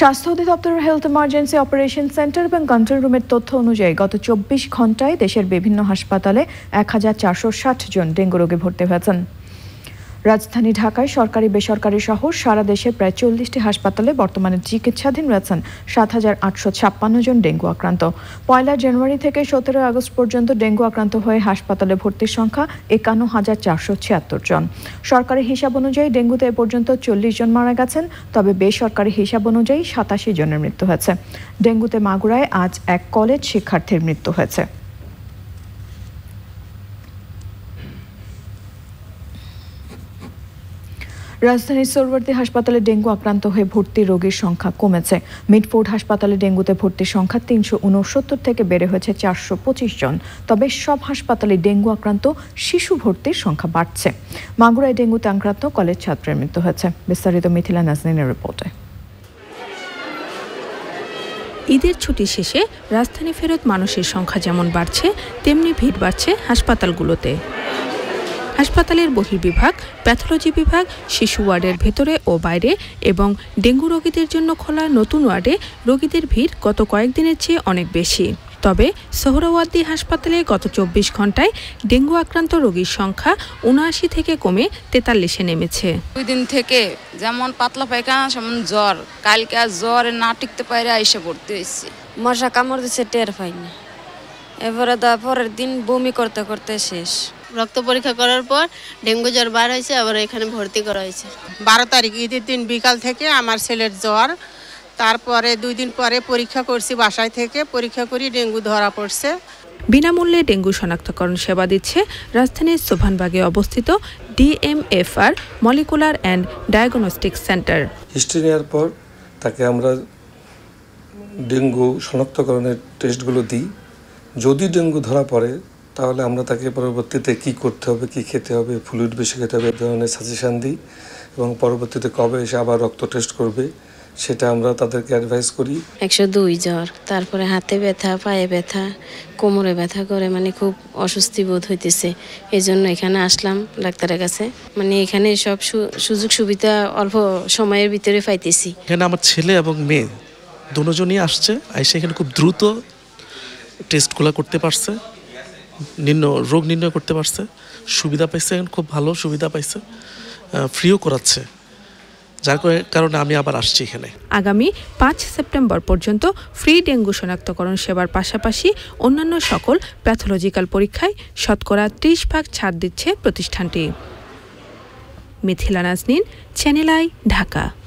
স্বাস্থ্য অধিদপ্তরের health emergency operation centre এবং কন্ট্রোল রুমের তথ্য অনুযায়ী গত চব্বিশ ঘন্টায় দেশের বিভিন্ন হাসপাতালে এক হাজার চারশো ষাট জন ডেঙ্গু রোগে ভর্তি হয়েছেন রাজধানী ঢাকায় সরকারি বেসরকারি সহ সারা দেশে প্রায় চল্লিশটি হাসপাতালে বর্তমানে চিকিৎসাধীন রয়েছেন সাত হাজার আটশো ছাপ্পান্ন জন ডেঙ্গু আক্রান্ত পয়লা জানুয়ারি থেকে সতেরো আগস্ট পর্যন্ত ডেঙ্গু আক্রান্ত হয়ে হাসপাতালে ভর্তির সংখ্যা একান্ন হাজার চারশো ছিয়াত্তর জন সরকারি হিসাব অনুযায়ী ডেঙ্গুতে এ পর্যন্ত চল্লিশ জন মারা গেছেন তবে বেসরকারি হিসাব অনুযায়ী সাতাশি জনের মৃত্যু হয়েছে ডেঙ্গুতে মাগুরায় আজ এক কলেজ শিক্ষার্থীর মৃত্যু হয়েছে রাজধানীর সোলবর্তী হাসপাতালে ডেঙ্গু আক্রান্ত হয়ে ভর্তি রোগীর সংখ্যা কমেছে মিডফোর্ড হাসপাতালে ডেঙ্গুতে ভর্তির সংখ্যা তিনশো উনসত্তর থেকে বেড়ে হয়েছে চারশো পঁচিশ জন তবে সব হাসপাতালে ডেঙ্গু আক্রান্ত শিশু ভর্তির সংখ্যা বাড়ছে মাগুরায় ডেঙ্গুতে আক্রান্ত কলেজ ছাত্রের মৃত্যু হয়েছে বিস্তারিত মিথিলা নাজনিনের রিপোর্টে ঈদের ছুটি শেষে রাজধানী ফেরত মানুষের সংখ্যা যেমন বাড়ছে তেমনি ভিড় বাড়ছে হাসপাতালগুলোতে হাসপাতালের বহির্বিভাগ প্যাথোলজি বিভাগ শিশু ওয়ার্ডের ভেতরে ও বাইরে এবং ডেঙ্গু রোগীদের জন্য খোলা নতুন ওয়ার্ডে রোগীদের ভিড় গত কয়েকদিনের চেয়ে অনেক বেশি তবে সোহরাওয়ার্দি হাসপাতালে গত চব্বিশ ঘন্টায় ডেঙ্গু আক্রান্ত রোগীর সংখ্যা উনআশি থেকে কমে তেতাল্লিশে নেমেছে দুই দিন থেকে যেমন পাতলা পায়খানা সেমন জ্বর কালকে আর জ্বর না টিকতে পারে এসে পড়তে হয়েছে মশা কামড় দিচ্ছে টের পাইনি এবারে পরের দিন বমি করতে করতে শেষ রক্ত পরীক্ষা করার পর ডেঙ্গু জ্বর বার হয়েছে আবার এখানে ভর্তি করা হয়েছে বারো তারিখ ঈদের দিন বিকাল থেকে আমার ছেলের জ্বর তারপরে দুই দিন পরে পরীক্ষা করছি বাসায় থেকে পরীক্ষা করি ডেঙ্গু ধরা পড়ছে বিনামূল্যে ডেঙ্গু শনাক্তকরণ সেবা দিচ্ছে রাজধানীর সোভানবাগে অবস্থিত DMFR molecular and diagnostic centre history নেওয়ার পর তাকে আমরা ডেঙ্গু শনাক্তকরণের টেস্টগুলো দিই যদি ডেঙ্গু ধরা পড়ে তাহলে আমরা তাকে পরবর্তীতে কি করতে হবে কি খেতে হবে ফ্লুইড বেশি খেতে হবে এ ধরনের সাজেশান দিই এবং পরবর্তীতে কবে এসে আবার রক্ত টেস্ট করবে সেটা আমরা তাদেরকে অ্যাডভাইস করি একশো দুই জ্বর তারপরে হাতে ব্যথা পায়ে ব্যথা কোমরে ব্যথা করে মানে খুব অস্বস্তি বোধ হইতেছে এই জন্য এখানে আসলাম ডাক্তারের কাছে মানে এখানে সব সুযোগ সুবিধা অল্প সময়ের ভিতরে পাইতেছি এখানে আমার ছেলে এবং মেয়ে দুজনই আসছে আর সেখানে খুব দ্রুত টেস্টগুলো করতে পারছে নির্ণয় রোগ নির্ণয় করতে পারছে সুবিধা পাইছে খুব ভালো সুবিধা পাইছে ফ্রিও করাচ্ছে যার কারণে আমি আবার আসছি এখানে আগামী পাঁচ সেপ্টেম্বর পর্যন্ত ফ্রি ডেঙ্গু শনাক্তকরণ সেবার পাশাপাশি অন্যান্য সকল প্যাথোলজিক্যাল পরীক্ষায় শতকরা ত্রিশ ভাগ ছাড় দিচ্ছে প্রতিষ্ঠানটি মিথিলা নাজনিন চ্যানেল ঢাকা